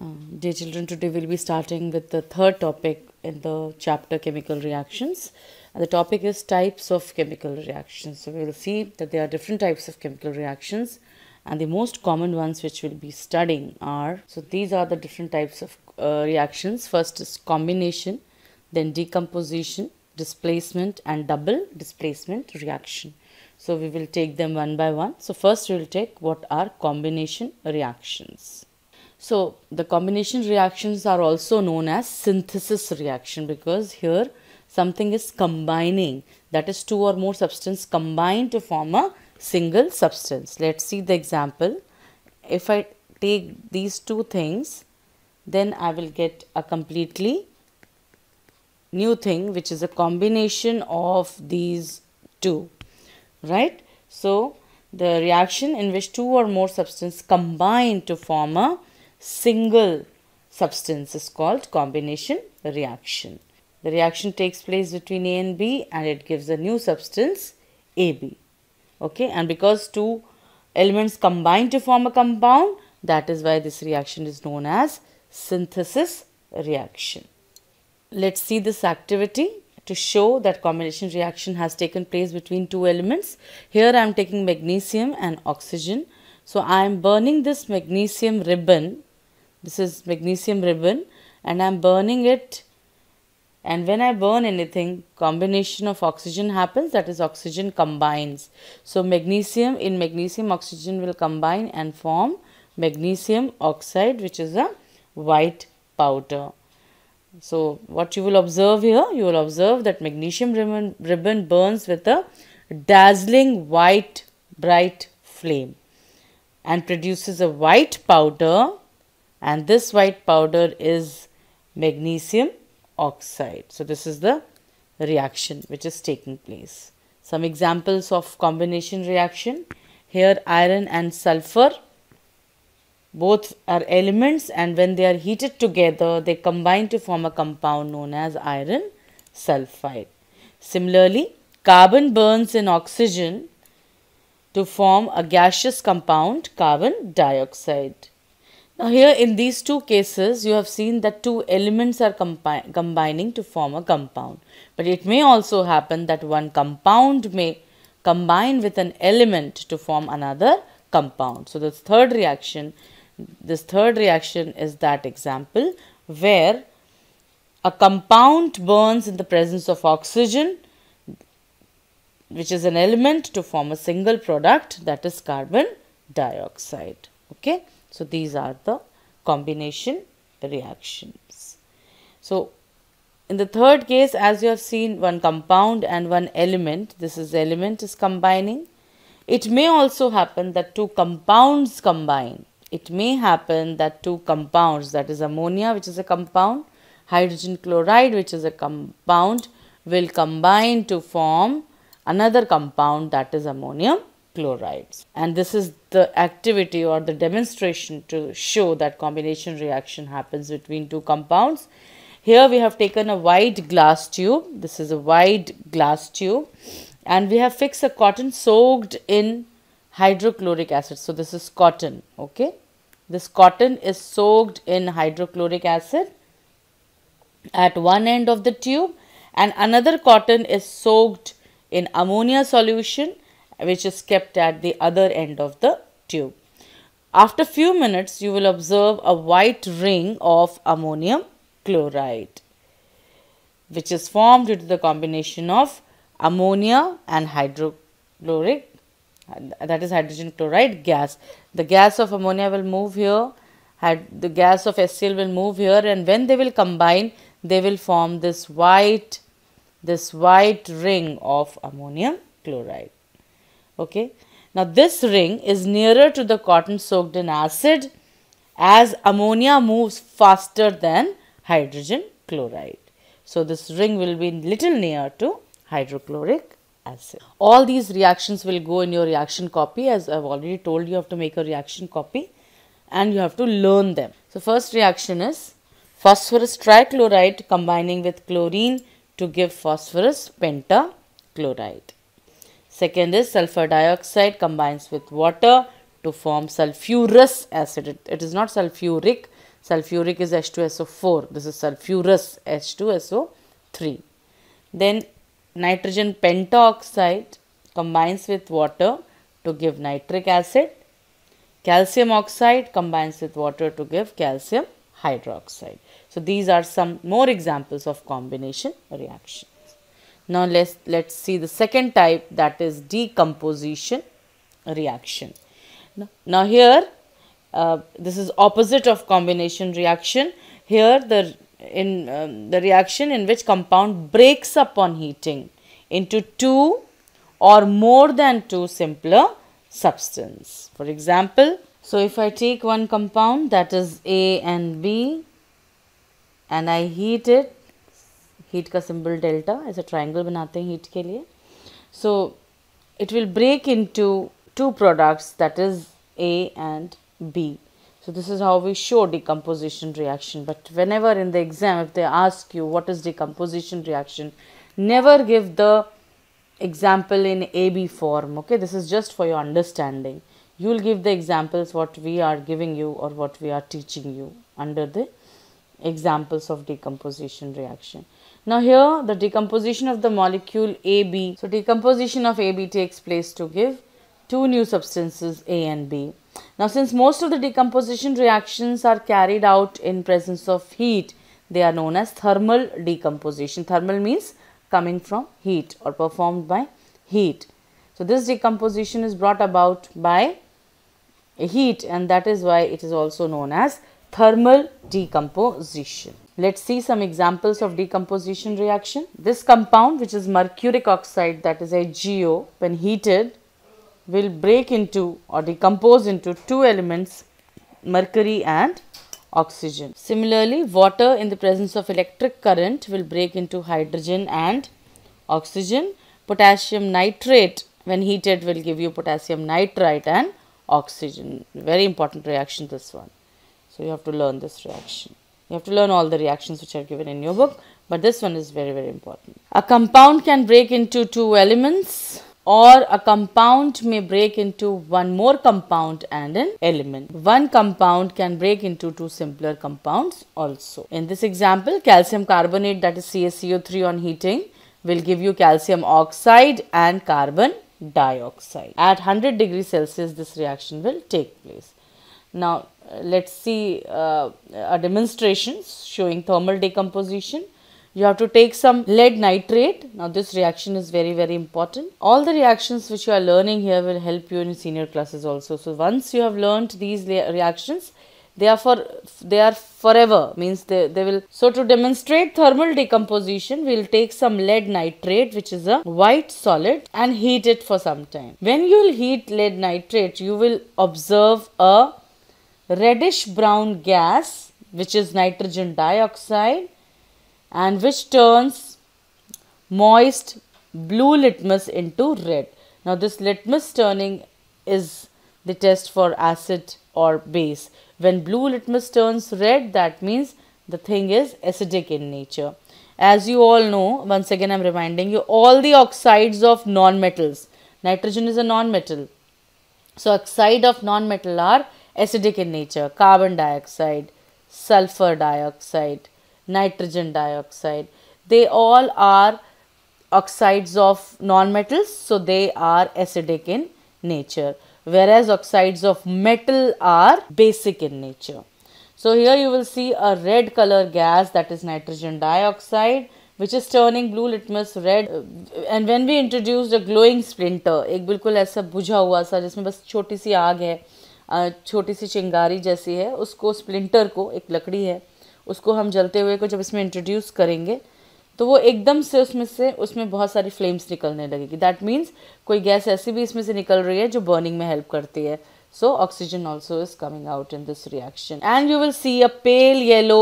Um, dear children, today we'll be starting with the third topic in the chapter chemical reactions. And the topic is types of chemical reactions. So we will see that there are different types of chemical reactions and the most common ones which we'll be studying are, so these are the different types of uh, reactions. First is combination, then decomposition, displacement and double displacement reaction. So we will take them one by one. So first we will take what are combination reactions. So the combination reactions are also known as synthesis reaction because here something is combining that is two or more substance combine to form a single substance. Let's see the example. If I take these two things then I will get a completely new thing which is a combination of these two right. So the reaction in which two or more substance combine to form a single substance is called combination reaction. The reaction takes place between A and B and it gives a new substance AB. Okay, and because two elements combine to form a compound, that is why this reaction is known as synthesis reaction. Let's see this activity to show that combination reaction has taken place between two elements. Here I am taking magnesium and oxygen. So I am burning this magnesium ribbon this is magnesium ribbon and I am burning it and when I burn anything combination of oxygen happens that is oxygen combines. So magnesium in magnesium oxygen will combine and form magnesium oxide which is a white powder. So what you will observe here, you will observe that magnesium ribbon, ribbon burns with a dazzling white bright flame and produces a white powder and this white powder is magnesium oxide. So this is the reaction which is taking place. Some examples of combination reaction. Here iron and sulfur both are elements and when they are heated together they combine to form a compound known as iron sulfide. Similarly, carbon burns in oxygen to form a gaseous compound carbon dioxide. Now here in these two cases, you have seen that two elements are combi combining to form a compound. But it may also happen that one compound may combine with an element to form another compound. So this third reaction, this third reaction is that example where a compound burns in the presence of oxygen which is an element to form a single product that is carbon dioxide. Okay. So these are the combination reactions. So in the third case, as you have seen, one compound and one element, this is element is combining. It may also happen that two compounds combine. It may happen that two compounds, that is ammonia, which is a compound, hydrogen chloride, which is a compound, will combine to form another compound that is ammonium chlorides. And this is the activity or the demonstration to show that combination reaction happens between two compounds. Here we have taken a wide glass tube. This is a wide glass tube. And we have fixed a cotton soaked in hydrochloric acid. So this is cotton, okay. This cotton is soaked in hydrochloric acid at one end of the tube and another cotton is soaked in ammonia solution which is kept at the other end of the tube. After few minutes, you will observe a white ring of ammonium chloride, which is formed due to the combination of ammonia and hydrochloric, that is hydrogen chloride gas. The gas of ammonia will move here, the gas of HCl will move here and when they will combine, they will form this white, this white ring of ammonium chloride. Okay. Now, this ring is nearer to the cotton soaked in acid as ammonia moves faster than hydrogen chloride. So, this ring will be little near to hydrochloric acid. All these reactions will go in your reaction copy as I have already told you have to make a reaction copy and you have to learn them. So, first reaction is phosphorus trichloride combining with chlorine to give phosphorus pentachloride. Second is sulfur dioxide combines with water to form sulfurous acid. It, it is not sulfuric. Sulfuric is H2SO4. This is sulfurous H2SO3. Then nitrogen pentoxide combines with water to give nitric acid. Calcium oxide combines with water to give calcium hydroxide. So, these are some more examples of combination reaction. Now let's, let's see the second type that is decomposition reaction. Now here uh, this is opposite of combination reaction. Here the in um, the reaction in which compound breaks up on heating into two or more than two simpler substance. For example, so if I take one compound that is A and B and I heat it Heat का symbol delta ऐसा triangle बनाते हैं heat के लिए So it will break into two products that is A and B. So this is how we show decomposition reaction but whenever in the exam if they ask you what is decomposition reaction never give the example in AB form okay this is just for your understanding you will give the examples what we are giving you or what we are teaching you under the examples of decomposition reaction. Now here the decomposition of the molecule AB. So decomposition of AB takes place to give two new substances A and B. Now since most of the decomposition reactions are carried out in presence of heat, they are known as thermal decomposition. Thermal means coming from heat or performed by heat. So this decomposition is brought about by heat and that is why it is also known as thermal decomposition. Let's see some examples of decomposition reaction. This compound which is mercuric oxide that is HgO when heated will break into or decompose into two elements mercury and oxygen. Similarly, water in the presence of electric current will break into hydrogen and oxygen. Potassium nitrate when heated will give you potassium nitrite and oxygen. Very important reaction this one. So, you have to learn this reaction. You have to learn all the reactions which are given in your book, but this one is very, very important. A compound can break into two elements or a compound may break into one more compound and an element. One compound can break into two simpler compounds also. In this example, calcium carbonate that is CaCO3 on heating will give you calcium oxide and carbon dioxide. At 100 degrees Celsius, this reaction will take place. Now, let's see uh, a demonstration showing thermal decomposition. You have to take some lead nitrate. Now this reaction is very very important. All the reactions which you are learning here will help you in senior classes also. So once you have learnt these reactions, they are for they are forever means they, they will. So to demonstrate thermal decomposition, we will take some lead nitrate which is a white solid and heat it for some time. When you will heat lead nitrate, you will observe a reddish brown gas which is nitrogen dioxide and which turns moist blue litmus into red. Now this litmus turning is the test for acid or base. When blue litmus turns red that means the thing is acidic in nature. As you all know, once again I am reminding you, all the oxides of non-metals, nitrogen is a non-metal. So oxide of non-metal are acidic in nature carbon dioxide sulfur dioxide nitrogen dioxide they all are oxides of non-metals so they are acidic in nature whereas oxides of metal are basic in nature so here you will see a red color gas that is nitrogen dioxide which is turning blue litmus red and when we introduced a glowing splinter एक बिल्कुल ऐसा बुझा हुआ सा जिसमें बस छोटी सी आग है छोटी सी चिंगारी जैसी है उसको स्प्लिंटर को एक लकड़ी है उसको हम जलते हुए को जब इसमें इंट्रोड्यूस करेंगे तो वो एकदम से उसमें से उसमें बहुत सारी फ्लेम्स निकलने लगेगी दैट मीन्स कोई गैस ऐसी भी इसमें से निकल रही है जो बर्निंग में हेल्प करती है so oxygen also is coming out in this reaction and you will see a pale yellow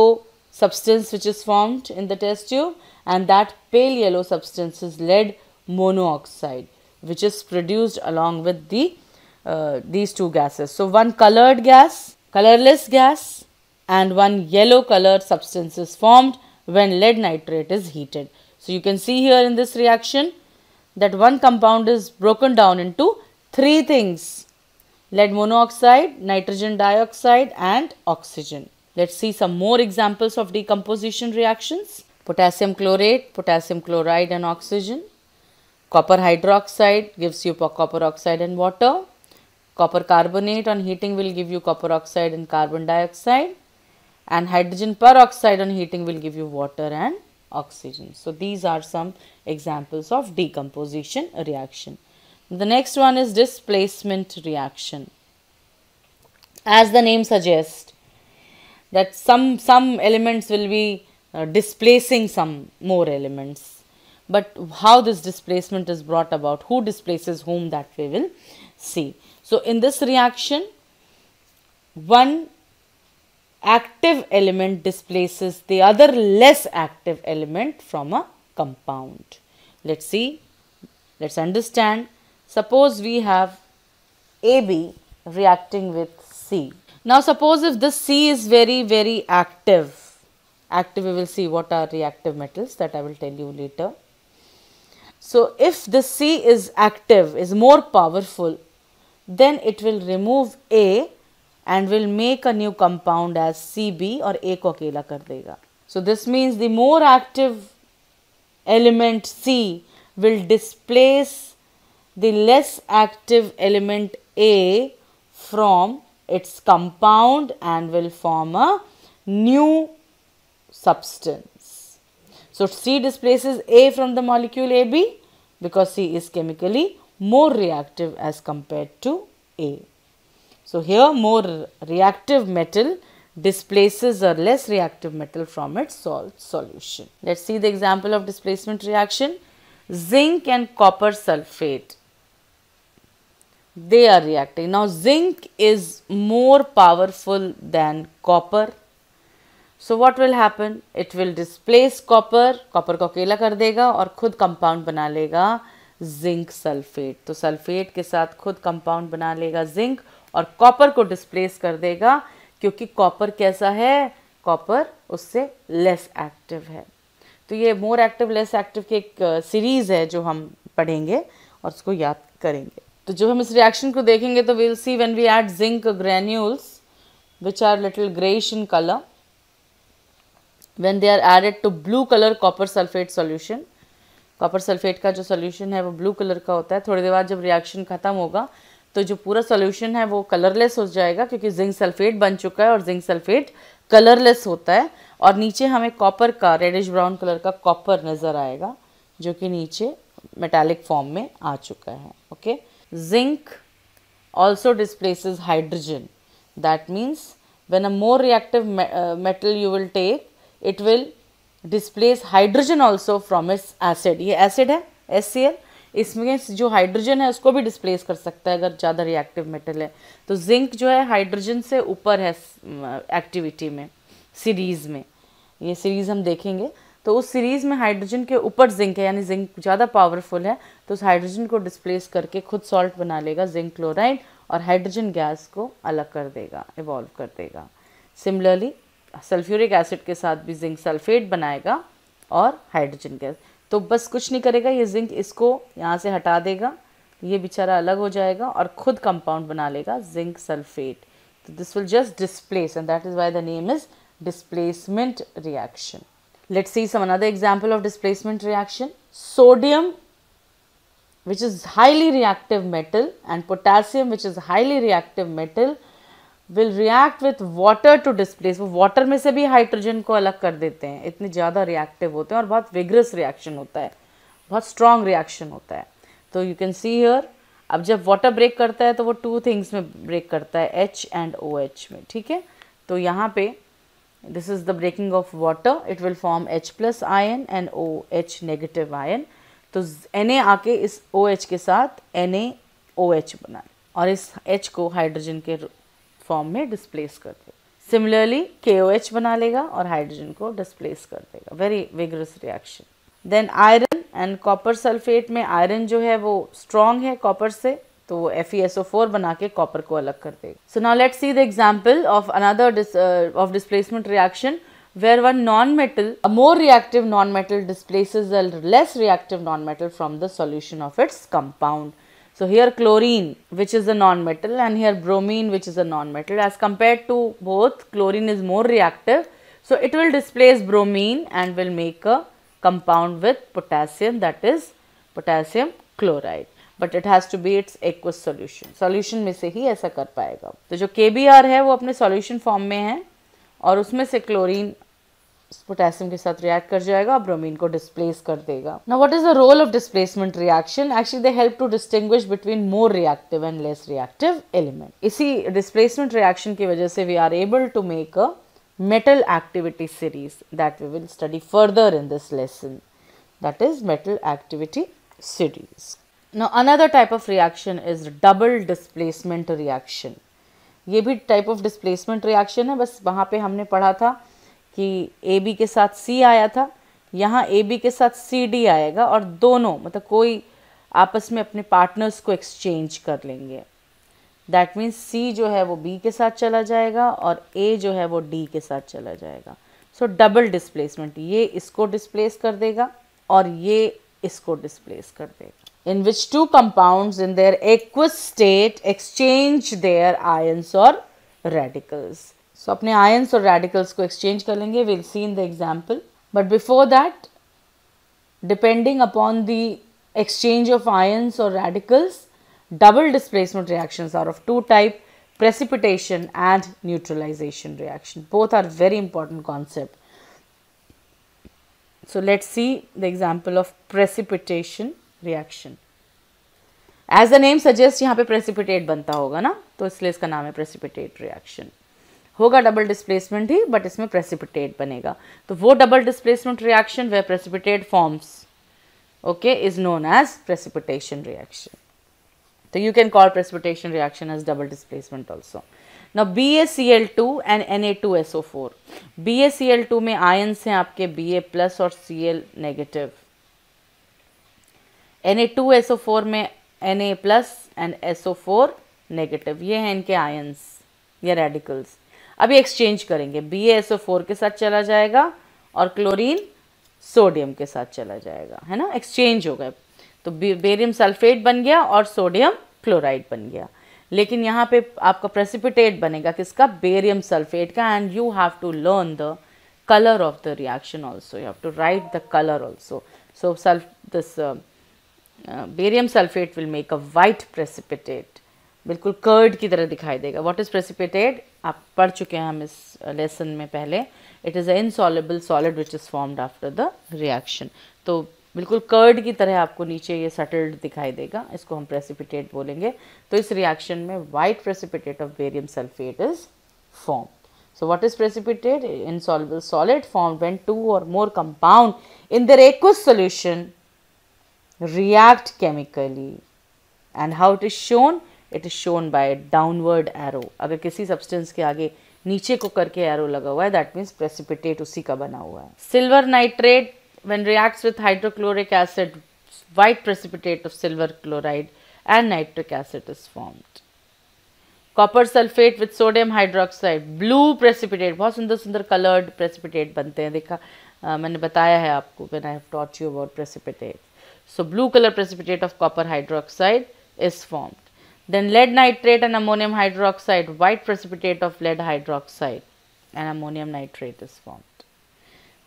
substance which is formed in the test tube and that pale yellow substance is lead mono oxide which is produced along with the Uh, these two gases. So one colored gas, colorless gas and one yellow colored substance is formed when lead nitrate is heated. So you can see here in this reaction that one compound is broken down into three things. Lead monoxide, nitrogen dioxide and oxygen. Let's see some more examples of decomposition reactions. Potassium chlorate, potassium chloride and oxygen. Copper hydroxide gives you copper oxide and water. Copper carbonate on heating will give you copper oxide and carbon dioxide and hydrogen peroxide on heating will give you water and oxygen. So, these are some examples of decomposition reaction. The next one is displacement reaction. As the name suggests that some, some elements will be uh, displacing some more elements. But how this displacement is brought about, who displaces whom that we will see. So in this reaction, one active element displaces the other less active element from a compound. Let's see, let's understand. Suppose we have AB reacting with C. Now suppose if this C is very very active, active we will see what are reactive metals that I will tell you later. So if the C is active, is more powerful then it will remove A and will make a new compound as CB or A ko अकेला kar dega. So this means the more active element C will displace the less active element A from its compound and will form a new substance. So C displaces A from the molecule AB because C is chemically more reactive as compared to A. So here more reactive metal displaces a less reactive metal from its salt solution. Let's see the example of displacement reaction. Zinc and copper sulfate, they are reacting. Now zinc is more powerful than copper. So what will happen? It will displace copper, copper को अकेला कर देगा और खुद compound बना लेगा zinc sulphate तो sulphate के साथ खुद कंपाउंड बना लेगा जिंक और कॉपर को डिस्प्लेस कर देगा क्योंकि कॉपर कैसा है कॉपर उससे लेस एक्टिव है तो ये मोर एक्टिव लेस एक्टिव की एक सीरीज़ है जो हम पढ़ेंगे और उसको याद करेंगे तो जो हम इस रिएक्शन को देखेंगे तो we'll see when we add zinc granules which are little greyish in colour when they are added to blue colour copper sulphate solution copper sulphate का जो सोल्यूशन है वो ब्लू कलर का होता है थोड़ी देर बाद जब रिएक्शन ख़त्म होगा तो जो पूरा सोल्यूशन है वो कलरलेस हो जाएगा क्योंकि जिंक सल्फेट बन चुका है और जिंक सल्फेट कलरलेस होता है और नीचे हमें कॉपर का रेडिश ब्राउन कलर का कॉपर नज़र आएगा जो कि नीचे मेटालिक फॉर्म में आ चुका है okay zinc also displaces hydrogen that means when a more reactive metal you will take it will displace hydrogen also from its acid ये एसिड है एस सी एल इसमें जो हाइड्रोजन है उसको भी डिस्प्लेस कर सकता है अगर ज़्यादा रिएक्टिव मेटल है तो जिंक जो है हाइड्रोजन से ऊपर है एक्टिविटी में सीरीज़ में ये सीरीज़ हम देखेंगे तो उस सीरीज़ में हाइड्रोजन के ऊपर जिंक है यानी जिंक ज़्यादा पावरफुल है तो उस हाइड्रोजन को डिस्प्लेस करके खुद सॉल्ट बना लेगा जिंक क्लोराइड और हाइड्रोजन गैस को अलग कर देगा इवॉल्व कर देगा सिमिलरली सल्फ्यूरिक एसिड के साथ भी जिंक सल्फेट बनाएगा और हाइड्रोजन गैस तो बस कुछ नहीं करेगा ये जिंक इसको यहाँ से हटा देगा ये बेचारा अलग हो जाएगा और खुद कंपाउंड बना लेगा जिंक सल्फेट तो this will just displace and that is why the name is displacement reaction let see some another example of displacement reaction sodium which is highly reactive metal and potassium which is highly reactive metal will react with water to displace वो water में से भी hydrogen को अलग कर देते हैं इतने ज़्यादा रिएक्टिव होते हैं और बहुत विग्रस रिएक्शन होता है बहुत स्ट्रॉन्ग रिएक्शन होता है तो यू कैन सी हियर अब जब वाटर ब्रेक करता है तो वो टू थिंग्स में ब्रेक करता है एच एंड ओ एच में ठीक है तो यहाँ पे this is the breaking of water it will form H plus ion and O H negative ion तो एन ए आके इस ओ OH एच के साथ एन ए ओ एच बना और इस एच को हाइड्रोजन के फॉर्म में डिस्प्लेस कर देगा सिमिलरली के ओ एच बना लेगा और हाइड्रोजन को डिस्प्लेस कर देगा very vigorous reaction then iron and copper sulphate में आयरन जो है वो स्ट्रॉन्ग है कॉपर से तो वो F E S O four बना के कॉपर को अलग कर देगा so now let see the example of another of displacement reaction where one non metal a more reactive non-metal displaces a less reactive non-metal from the solution of its compound. So here chlorine which is a non-metal and here bromine which is a non-metal as compared to both chlorine is more reactive. So it will displace bromine and will make a compound with potassium that is potassium chloride. But it has to be its aqueous solution solution में से ही ऐसा कर पाएगा तो jo kbr hai wo apne solution form mein hai aur usme se chlorine potassium के साथ react कर जाएगा ब्रोमीन को डिस्प्लेस कर देगा ना what is the role of displacement reaction actually they help to distinguish between more reactive and less reactive element इसी displacement reaction की वजह से we are able to make a metal activity series that we will study further in this lesson that is metal activity series Now another type of reaction is double displacement reaction ये भी type of displacement reaction है बस वहाँ पे हमने पढ़ा था कि ए बी के साथ सी आया था यहाँ ए बी के साथ सी डी आएगा और दोनों मतलब कोई आपस में अपने पार्टनर्स को एक्सचेंज कर लेंगे दैट मीन्स सी जो है वो बी के साथ चला जाएगा और ए जो है वो डी के साथ चला जाएगा सो डबल डिस्प्लेसमेंट ये इसको डिस्प्लेस कर देगा और ये इसको डिस्प्लेस कर देगा in which two compound in their aqueous state exchange their ions और रेडिकल्स सो अपने आयंस और रेडिकल्स को एक्सचेंज कर लेंगे will see in the example but before that depending upon the exchange of ions और radicals double displacement reaction are of two type precipitation and neutralisation reaction both are very important concept so let see the example of precipitation reaction as the name suggest यहाँ पे precipitate बनता होगा ना तो इसलिए इसका नाम है प्रेसिपिटेट रिएक्शन होगा डबल डिस्प्लेसमेंट ही बट इसमें प्रेसिपिटेट बनेगा तो वो double displacement reaction where precipitate forms okay is known as precipitation reaction तो you can call precipitation reaction as double displacement also ना B A C L two and N A two S O four B A C L two में ion हैं आपके B A plus और C L negative N A two S O four में N A plus and S O four negative ये हैं इनके ions या radicals अभी एक्सचेंज करेंगे बी के साथ चला जाएगा और क्लोरीन सोडियम के साथ चला जाएगा है ना एक्सचेंज हो गए तो बेरियम सल्फेट बन गया और सोडियम क्लोराइड बन गया लेकिन यहाँ पे आपका प्रेसिपिटेट बनेगा किसका बेरियम सल्फेट का and you have to learn the colour of the reaction also you have to write the colour also so सल्फ this barium sulphate will make a white precipitate बिल्कुल कर्ड की तरह दिखाई देगा what is precipitated आप पढ़ चुके हैं हम इस लेसन uh, में पहले it is a insoluble solid which is formed after the reaction तो बिल्कुल कर्ड की तरह आपको नीचे ये सटल्ड दिखाई देगा इसको हम प्रेसिपिटेट बोलेंगे तो इस रिएक्शन में white precipitate of barium sulphate is form so what is precipitated Insoluble solid form when two और मोर कंपाउंड इन दर एक solution react chemically and how it is shown it is shown by downward arrow अगर किसी substance के आगे नीचे को करके एरो लगा हुआ है दैट मीन्स प्रेसिपिटेट उसी का बना हुआ है silver nitrate when reacts with hydrochloric acid white precipitate of silver chloride and nitric acid is formed copper sulphate with sodium hydroxide blue precipitate बहुत सुंदर सुंदर कलर्ड प्रेसिपिटेट बनते हैं देखा मैंने बताया है आपको when I have taught you about precipitate so blue colour precipitate of copper hydroxide is formed Then lead nitrate and ammonium hydroxide, white precipitate of lead hydroxide and ammonium nitrate is formed.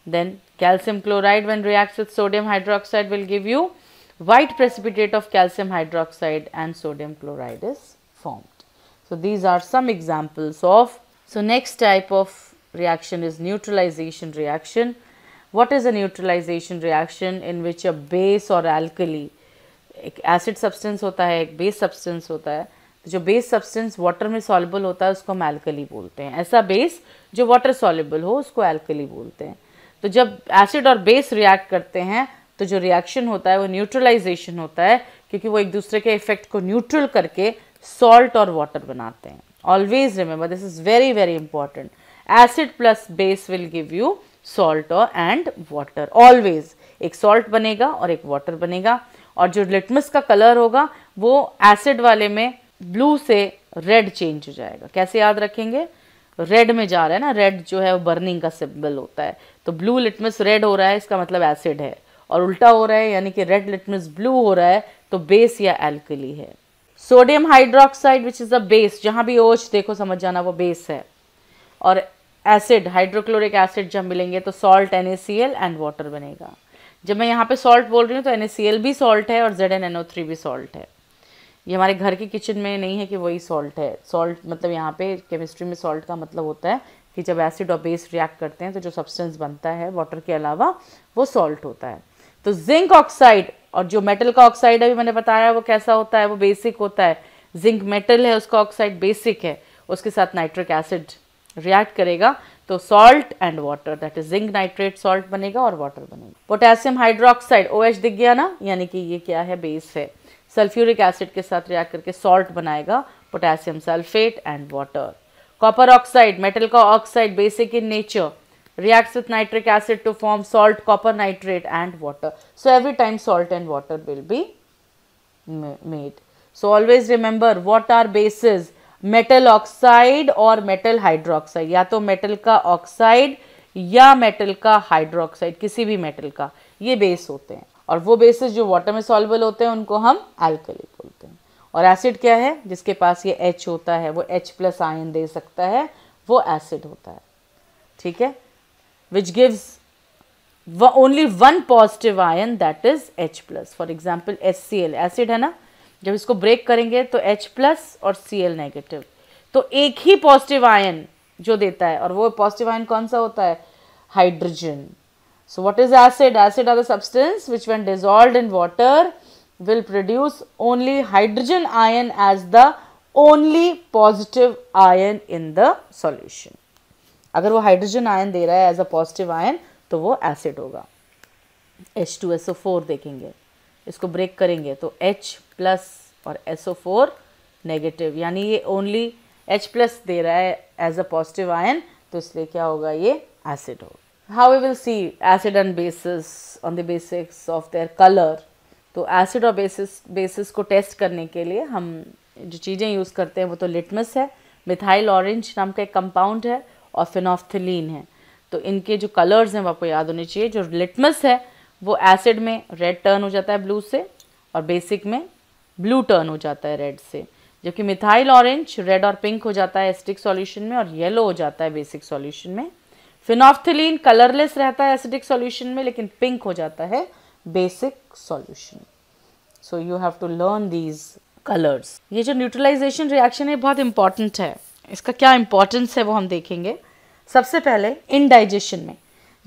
Then calcium chloride when reacts with sodium hydroxide will give you white precipitate of calcium hydroxide and sodium chloride is formed. So, these are some examples of. So, next type of reaction is neutralization reaction. What is a neutralization reaction in which a base or alkali एक acid substance होता है एक base substance होता है तो जो base substance water में soluble होता है उसको हम एल्कली बोलते हैं ऐसा बेस जो वाटर सॉलेबल हो उसको एल्कली बोलते हैं तो जब एसिड और बेस रिएक्ट करते हैं तो जो रिएक्शन होता है वो न्यूट्रलाइजेशन होता है क्योंकि वो एक दूसरे के इफेक्ट को न्यूट्रल करके सॉल्ट और वाटर बनाते हैं always remember this is very very important acid plus base will give you salt और एंड वाटर ऑलवेज एक सॉल्ट बनेगा और एक वाटर बनेगा और जो लिटमस का कलर होगा वो एसिड वाले में ब्लू से रेड चेंज हो जाएगा कैसे याद रखेंगे रेड में जा रहा है ना रेड जो है वो बर्निंग का सिंबल होता है तो ब्लू लिटमस रेड हो रहा है इसका मतलब एसिड है और उल्टा हो रहा है यानी कि रेड लिटमस ब्लू हो रहा है तो बेस या एल्कली है sodium hydroxide which is the base जहां भी ओच OH, देखो समझ जाना वो बेस है और एसिड हाइड्रोक्लोरिक एसिड जब मिलेंगे तो सॉल्ट एन एंड वाटर बनेगा जब मैं यहाँ पे सॉल्ट बोल रही हूँ तो एन भी सॉल्ट है और जेड एन भी सॉल्ट है ये हमारे घर के किचन में नहीं है कि वही सॉल्ट है सॉल्ट मतलब यहाँ पे केमिस्ट्री में सॉल्ट का मतलब होता है कि जब एसिड और बेस रिएक्ट करते हैं तो जो सब्सटेंस बनता है वाटर के अलावा वो सॉल्ट होता है तो जिंक ऑक्साइड और जो मेटल का ऑक्साइड अभी मैंने बताया वो कैसा होता है वो बेसिक होता है जिंक मेटल है उसका ऑक्साइड बेसिक है उसके साथ नाइट्रिक एसिड रिएक्ट करेगा तो salt and water that is zinc nitrate salt बनेगा और वाटर बनेगा पोटेशियम हाइड्रोक्साइड ओ OH दिख गया ना यानी कि ये क्या है बेस है सल्फ्यूरिक एसिड के साथ रिएक्ट करके सॉल्ट बनाएगा potassium sulphate and water copper oxide metal का oxide basic in nature reacts with nitric acid to form salt copper nitrate and water so every time salt and water will be made so always remember what are bases metal oxide और metal hydroxide या तो metal का oxide या metal का hydroxide किसी भी metal का ये बेस होते हैं और वो बेसिस जो वाटर में सॉल्वेबल होते हैं उनको हम एल्कली बोलते हैं और एसिड क्या है जिसके पास ये एच होता है वो एच प्लस आयन दे सकता है वो एसिड होता है ठीक है which gives only one positive ion that is H plus for example S C L acid है ना जब इसको ब्रेक करेंगे तो H प्लस और सी एल नेगेटिव तो एक ही पॉजिटिव आयन जो देता है और वो पॉजिटिव आयन कौन सा होता है hydrogen so what is acid acid are the substance which when dissolve in water will produce only hydrogen ion as the only positive ion in the solution अगर वो हाइड्रोजन आयन दे रहा है as a positive ion तो वो acid होगा H2SO4 देखेंगे इसको break करेंगे तो एच प्लस और फोर नेगेटिव यानी ये ओनली एच प्लस दे रहा है एज अ पॉजिटिव आयन तो इसलिए क्या होगा ये एसिड होगा how you will see acid and bases on the basics of their colour तो एसिड और बेसिस बेसिस को टेस्ट करने के लिए हम जो चीज़ें यूज़ करते हैं वो तो लिटमस है मिथाइल ऑरेंज नाम का एक कंपाउंड है और फिनोफ्थिलीन है तो इनके जो कलर्स हैं वो आपको याद होने चाहिए जो लिटमस है वो एसिड में रेड टर्न हो जाता है ब्लू से और बेसिक में ब्लू टर्न हो जाता है रेड से जबकि मिथाइल ऑरेंज रेड और पिंक हो जाता है एसिडिक सॉल्यूशन में और येलो हो जाता है बेसिक सॉल्यूशन में फिनॉफ्थिलीन कलरलेस रहता है एसिडिक सॉल्यूशन में लेकिन पिंक हो जाता है basic solution so you have to learn these colours ये जो न्यूट्रलाइजेशन रिएक्शन है बहुत इंपॉर्टेंट है इसका क्या इंपॉर्टेंस है वो हम देखेंगे सबसे पहले इनडाइजेशन में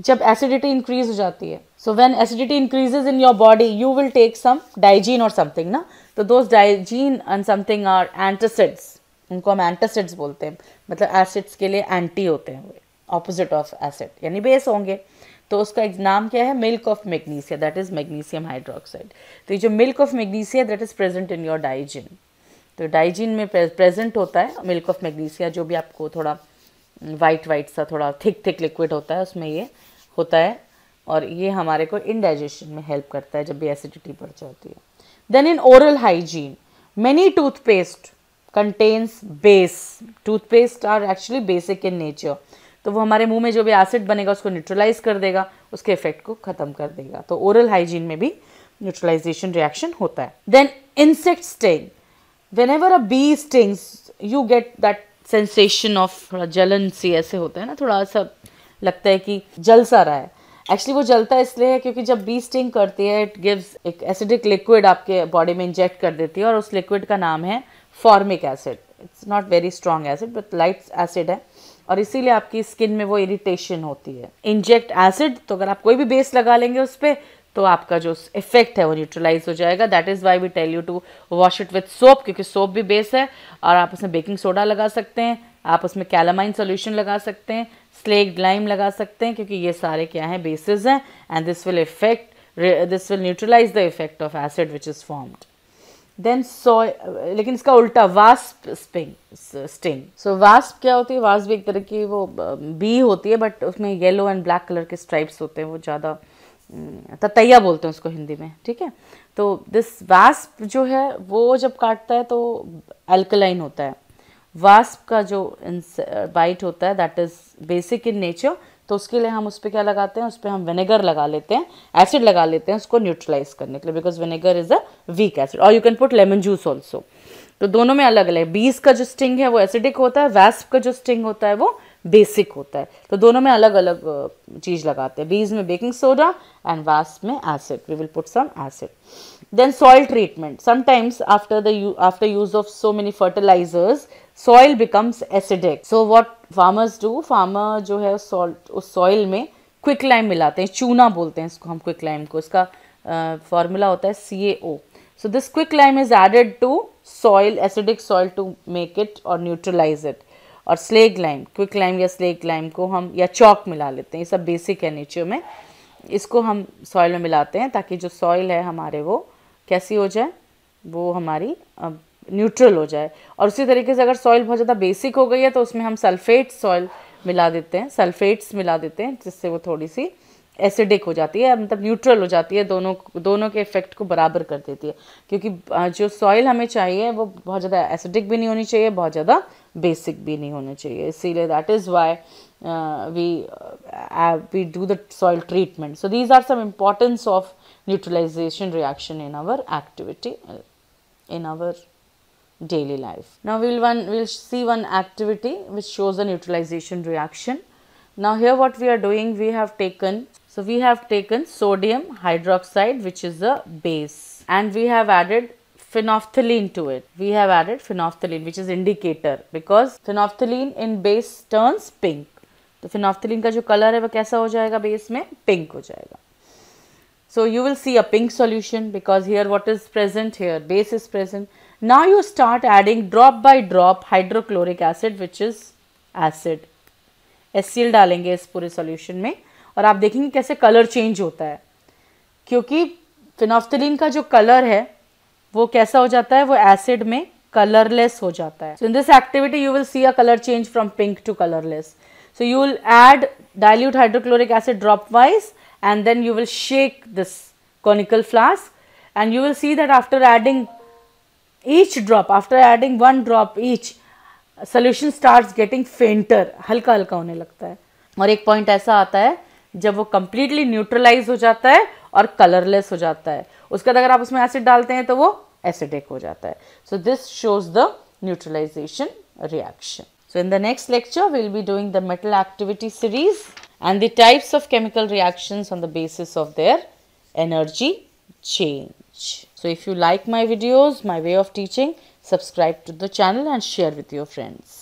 जब एसिडिटी इंक्रीज हो जाती है so when acidity increases in your body you will take some Digene और समथिंग ना तो those Digene and something are antacids उनको हम एंटासिड्स बोलते हैं मतलब एसिड्स के लिए एंटी होते हैं ऑपोजिट ऑफ एसिड यानी बेस होंगे तो उसका नाम क्या है milk of magnesia that is magnesium hydroxide तो ये जो milk of magnesia that is present in your Digene तो डाइजिन में प्रेजेंट होता है मिल्क ऑफ मैग्नीशिया जो भी आपको थोड़ा वाइट वाइट सा थोड़ा थिक थिक लिक्विड होता है उसमें ये होता है और ये हमारे को इनडाइजेशन में हेल्प करता है जब भी एसिडिटी बढ़ जाती है then in oral hygiene many toothpaste contains base toothpaste are actually basic in nature तो वो हमारे मुंह में जो भी एसिड बनेगा उसको न्यूट्रलाइज कर देगा उसके इफेक्ट को ख़त्म कर देगा तो ओरल हाइजीन में भी न्यूट्रलाइजेशन रिएक्शन होता है then insect sting whenever a bee stings you get that sensation of थोड़ा जलन सी ऐसे होता है ना थोड़ा सा लगता है कि जल सा रहा है एक्चुअली वो जलता इसलिए है क्योंकि जब बी स्टिंग करती है इट गिव्स एक एसिडिक लिक्विड आपके बॉडी में इंजेक्ट कर देती है और उस लिक्विड का नाम है formic acid it's not very strong acid but light acid है और इसीलिए आपकी स्किन में वो इरिटेशन होती है इंजेक्ट एसिड तो अगर आप कोई भी बेस लगा लेंगे उस पर तो आपका जो इफेक्ट है वो न्यूट्रलाइज हो जाएगा that is why we tell you to wash it with soap क्योंकि सोप भी बेस है और आप उसमें बेकिंग सोडा लगा सकते हैं आप उसमें कैलामाइन सोल्यूशन लगा सकते हैं स्लेक लाइम लगा सकते हैं क्योंकि ये सारे क्या हैं बेसिस हैं and this will effect this will neutralise the effect of acid which is formed then सोय लेकिन इसका उल्टा वास्प स्पिंग स्टिंग सो वास्प क्या होती है वास्प भी एक तरह की वो बी uh, होती है बट उसमें येलो एंड ब्लैक कलर के स्ट्राइप्स होते हैं वो ज़्यादा ततैया बोलते हैं उसको हिंदी में ठीक है तो दिस वास्प जो है वो जब काटता है तो अल्कलाइन होता है वास्प का जो बाइट होता है that is basic in nature तो उसके लिए हम उस पर क्या लगाते हैं उस पर हम विनेगर लगा लेते हैं एसिड लगा लेते हैं उसको न्यूट्रलाइज करने के लिए because vinegar is a weak acid और you can put lemon juice also तो दोनों में अलग अलग बीज का जो स्टिंग है वो एसिडिक होता है वैस्प का जो स्टिंग होता है वो बेसिक होता है तो दोनों में अलग अलग चीज़ लगाते हैं बीज में बेकिंग सोडा एंड वास में acid we will put some acid then soil treatment sometimes after the after use of so many fertilisers soil becomes acidic so what farmers do farmer जो है सॉल्ट उस soil में quick lime मिलाते हैं चूना बोलते हैं इसको हम क्विक लाइम को इसका फॉर्मूला uh, होता है C A O so this quick lime is added to soil acidic soil to make it और न्यूट्रलाइज इट और स्लेग लाइम क्विक लाइम या स्लेग लाइम को हम या चौक मिला लेते हैं ये सब बेसिक है नेचर में इसको हम सॉइल में मिलाते हैं ताकि जो सॉइल है हमारे वो कैसी हो जाए वो हमारी न्यूट्रल हो जाए और उसी तरीके से अगर सॉइल बहुत ज़्यादा बेसिक हो गई है तो उसमें हम सल्फेट सॉइल मिला देते हैं सल्फेट्स मिला देते हैं जिससे वो थोड़ी सी एसिडिक हो जाती है मतलब न्यूट्रल हो जाती है दोनों दोनों के इफेक्ट को बराबर कर देती है क्योंकि जो सॉइल हमें चाहिए वो बहुत ज़्यादा एसिडिक भी नहीं होनी चाहिए बहुत ज़्यादा बेसिक भी नहीं होने चाहिए इसीलिए that is why we uh, uh, we do the soil treatment so these are some importance of neutralization reaction in our activity uh, in our daily life now we'll one we'll see one activity which shows the neutralization reaction now here what we are doing we have taken so we have taken sodium hydroxide which is the base and we have added phenolphthalein to it. We have added phenolphthalein which is indicator because phenolphthalein in base turns pink. तो phenolphthalein का जो color है वो कैसा हो जाएगा base में pink हो जाएगा. So you will see a pink solution because here what is present here base is present. Now you start adding drop by drop hydrochloric acid which is acid. एस डालेंगे इस पूरे सॉल्यूशन में और आप देखेंगे कैसे कलर चेंज होता है क्योंकि फिनॉफ्थलिन का जो कलर है वो कैसा हो जाता है वो एसिड में कलरलेस हो जाता है so in this activity you will see a colour change from pink to colourless so you will add dilute hydrochloric acid dropwise and then you will shake this conical flask and you will see that after adding each drop after adding one drop each solution start getting fainter हल्का हल्का होने लगता है और एक point ऐसा आता है जब वो कंप्लीटली न्यूट्रलाइज हो जाता है और कलरलेस हो जाता है उसके बाद अगर आप उसमें एसिड डालते हैं तो वो एसिडिक हो जाता है so this shows the neutralisation reaction so in the next lecture we'll be doing the metal activity series and the types of chemical reaction on the basis of their energy change so if you like my videos my way of teaching subscribe to the channel and share with your friends